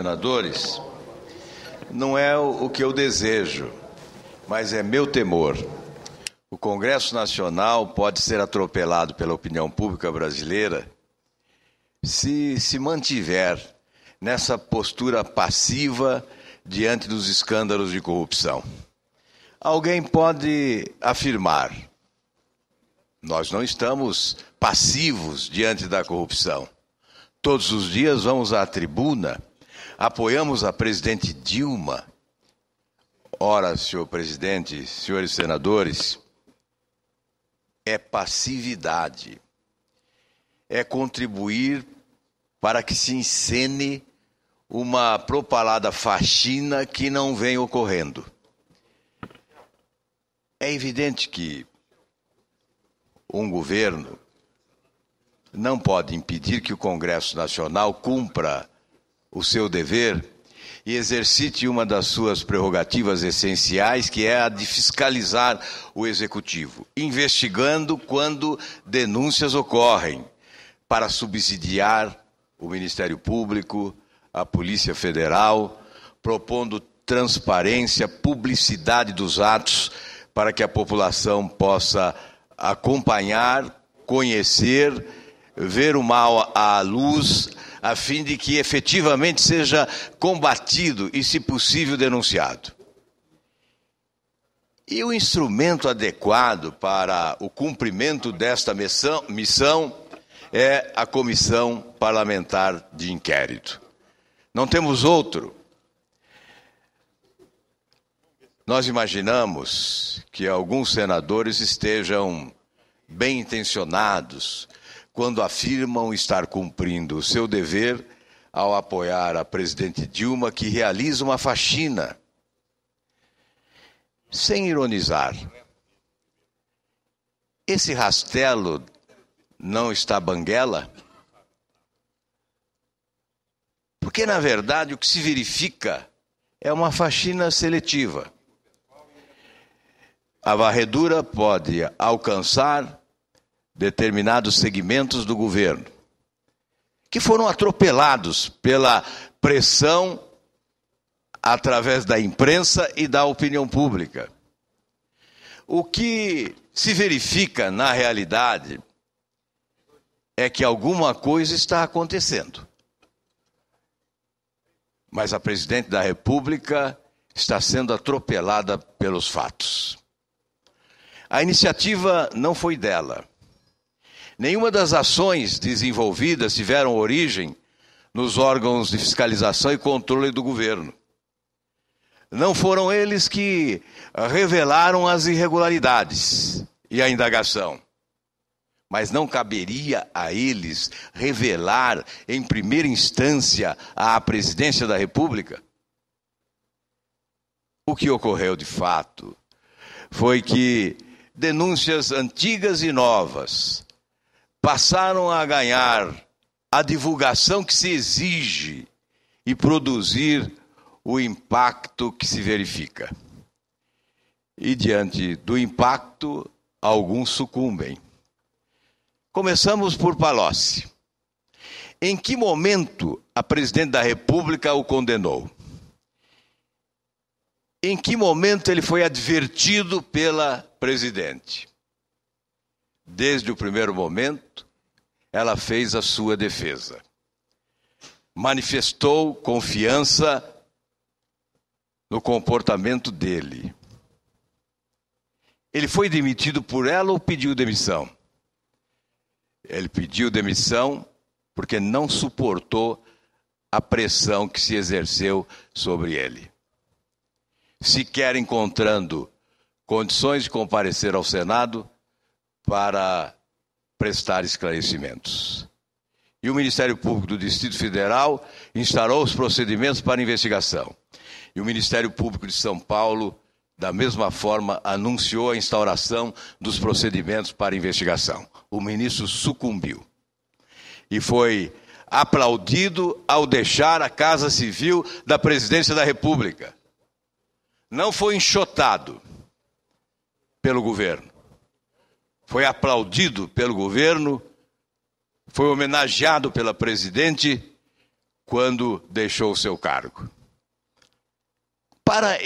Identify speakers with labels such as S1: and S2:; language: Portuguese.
S1: senadores, não é o que eu desejo, mas é meu temor. O Congresso Nacional pode ser atropelado pela opinião pública brasileira se se mantiver nessa postura passiva diante dos escândalos de corrupção. Alguém pode afirmar: nós não estamos passivos diante da corrupção. Todos os dias vamos à tribuna Apoiamos a presidente Dilma. Ora, senhor presidente, senhores senadores, é passividade. É contribuir para que se encene uma propalada faxina que não vem ocorrendo. É evidente que um governo não pode impedir que o Congresso Nacional cumpra o seu dever e exercite uma das suas prerrogativas essenciais, que é a de fiscalizar o executivo, investigando quando denúncias ocorrem, para subsidiar o Ministério Público, a Polícia Federal, propondo transparência, publicidade dos atos, para que a população possa acompanhar, conhecer, ver o mal à luz a fim de que efetivamente seja combatido e, se possível, denunciado. E o instrumento adequado para o cumprimento desta missão, missão é a Comissão Parlamentar de Inquérito. Não temos outro. Nós imaginamos que alguns senadores estejam bem intencionados quando afirmam estar cumprindo o seu dever ao apoiar a presidente Dilma, que realiza uma faxina. Sem ironizar, esse rastelo não está banguela? Porque, na verdade, o que se verifica é uma faxina seletiva. A varredura pode alcançar determinados segmentos do governo, que foram atropelados pela pressão através da imprensa e da opinião pública. O que se verifica na realidade é que alguma coisa está acontecendo. Mas a presidente da República está sendo atropelada pelos fatos. A iniciativa não foi dela. Nenhuma das ações desenvolvidas tiveram origem nos órgãos de fiscalização e controle do governo. Não foram eles que ah, revelaram as irregularidades e a indagação. Mas não caberia a eles revelar, em primeira instância, à presidência da República? O que ocorreu de fato foi que denúncias antigas e novas passaram a ganhar a divulgação que se exige e produzir o impacto que se verifica. E diante do impacto, alguns sucumbem. Começamos por Palocci. Em que momento a presidente da República o condenou? Em que momento ele foi advertido pela presidente? desde o primeiro momento, ela fez a sua defesa. Manifestou confiança no comportamento dele. Ele foi demitido por ela ou pediu demissão? Ele pediu demissão porque não suportou a pressão que se exerceu sobre ele. Sequer encontrando condições de comparecer ao Senado, para prestar esclarecimentos. E o Ministério Público do Distrito Federal instaurou os procedimentos para investigação. E o Ministério Público de São Paulo, da mesma forma, anunciou a instauração dos procedimentos para investigação. O ministro sucumbiu. E foi aplaudido ao deixar a Casa Civil da Presidência da República. Não foi enxotado pelo governo foi aplaudido pelo governo, foi homenageado pela presidente quando deixou o seu cargo. Para